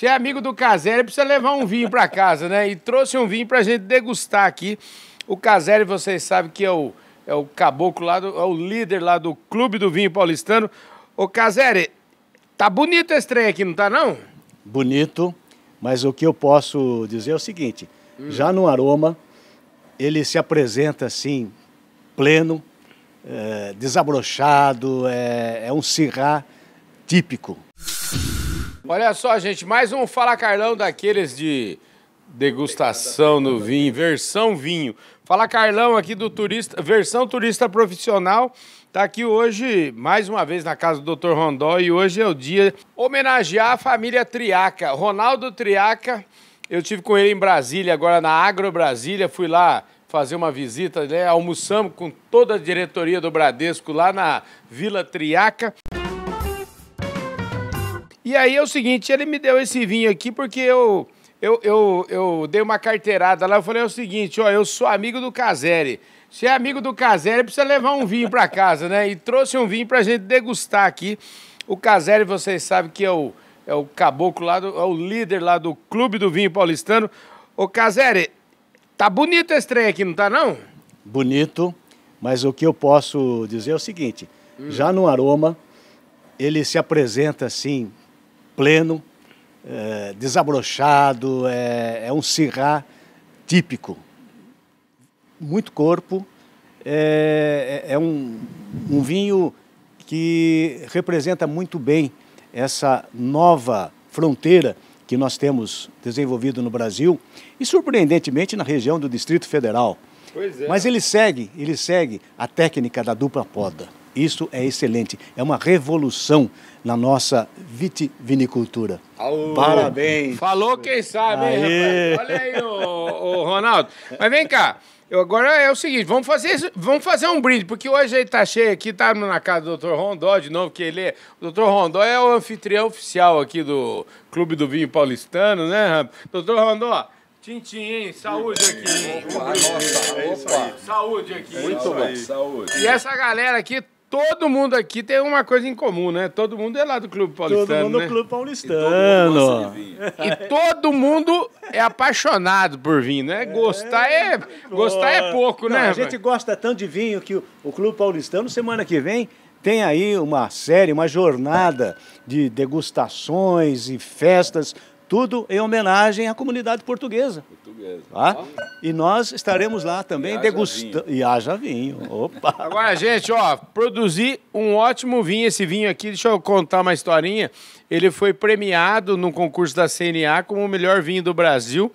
Se é amigo do Casério, precisa levar um vinho para casa, né? E trouxe um vinho a gente degustar aqui. O Casério, vocês sabem que é o, é o caboclo lá, do, é o líder lá do Clube do Vinho Paulistano. Ô, Casério, tá bonito esse trem aqui, não tá não? Bonito, mas o que eu posso dizer é o seguinte, hum. já no aroma, ele se apresenta assim, pleno, é, desabrochado, é, é um cirrá típico. Olha só, gente, mais um Fala Carlão daqueles de degustação no vinho, versão vinho. Fala Carlão aqui do turista, versão turista profissional. Tá aqui hoje, mais uma vez, na casa do Dr. Rondó, e hoje é o dia homenagear a família Triaca. Ronaldo Triaca, eu tive com ele em Brasília, agora na Agro Brasília, fui lá fazer uma visita, né? Almoçamos com toda a diretoria do Bradesco lá na Vila Triaca. E aí é o seguinte, ele me deu esse vinho aqui porque eu eu, eu, eu dei uma carteirada lá, eu falei é o seguinte, ó, eu sou amigo do Casere. Se é amigo do Casere, precisa levar um vinho para casa, né? E trouxe um vinho a gente degustar aqui. O Casere, vocês sabem que é o, é o caboclo lá, do, é o líder lá do Clube do Vinho Paulistano. Ô Casere, tá bonito esse trem aqui, não tá não? Bonito, mas o que eu posso dizer é o seguinte, hum. já no aroma, ele se apresenta assim, pleno, é, desabrochado, é, é um cirrá típico. Muito corpo, é, é, é um, um, vinho que representa muito bem essa nova fronteira que nós temos desenvolvido no Brasil e surpreendentemente na região do Distrito Federal. É. Mas ele segue, ele segue a técnica da dupla poda. Isso é excelente. É uma revolução na nossa vitivinicultura. Aô, Parabéns. Falou quem sabe, hein, rapaz? Olha aí, o, Ronaldo. Mas vem cá. Eu, agora é o seguinte, vamos fazer, vamos fazer um brinde, porque hoje ele tá cheio aqui, tá na casa do Dr. Rondó de novo, que ele é. O Dr. Rondó é o anfitrião oficial aqui do Clube do Vinho Paulistano, né, rapaz? Dr. Rondó, Tintim, hein? Saúde aqui. Opa, nossa, opa. Saúde aqui. Muito bem. Saúde. E essa galera aqui Todo mundo aqui tem uma coisa em comum, né? Todo mundo é lá do Clube Paulistano. Todo mundo do né? Clube Paulistano. E todo, e todo mundo é apaixonado por vinho, né? Gostar é, é gostar é pouco, Não, né? A gente gosta tanto de vinho que o, o Clube Paulistano, semana que vem, tem aí uma série, uma jornada de degustações e festas, tudo em homenagem à comunidade portuguesa mesmo. Tá? E nós estaremos lá também degustando. E haja vinho. Opa! Agora, gente, ó, produzi um ótimo vinho. Esse vinho aqui, deixa eu contar uma historinha. Ele foi premiado no concurso da CNA como o melhor vinho do Brasil.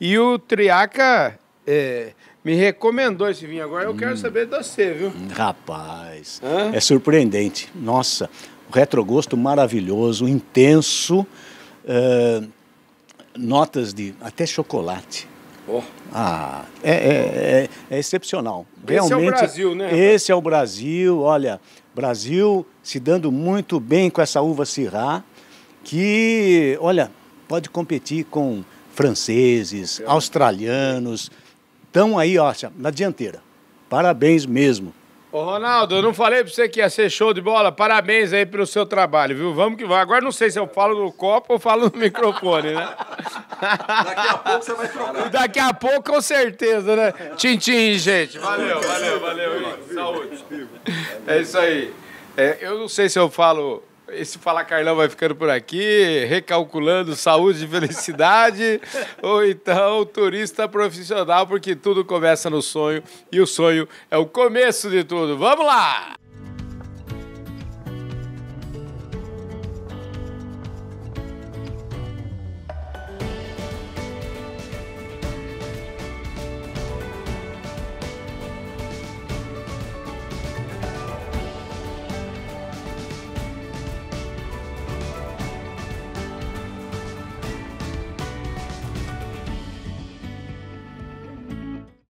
E o Triaca. É, me recomendou esse vinho. Agora eu quero hum. saber de você, viu? Rapaz, Hã? é surpreendente. Nossa, o retrogosto maravilhoso, intenso. Uh, notas de até chocolate. Oh. Ah, é, é, é, é, excepcional. Realmente, esse é o Brasil, né? Esse é o Brasil, olha, Brasil se dando muito bem com essa uva Syrah, que, olha, pode competir com franceses, é. australianos, estão aí, assim, ó, na dianteira. Parabéns mesmo. Ô, Ronaldo, eu não falei pra você que ia ser show de bola. Parabéns aí pelo seu trabalho, viu? Vamos que vamos. Agora não sei se eu falo no copo ou falo no microfone, né? Daqui a pouco você vai trocar. Daqui a pouco, com certeza, né? Tintim, gente. Valeu, valeu, valeu. Saúde. É isso aí. É, eu não sei se eu falo esse Fala Carlão vai ficando por aqui, recalculando saúde e felicidade, ou então turista profissional, porque tudo começa no sonho e o sonho é o começo de tudo. Vamos lá!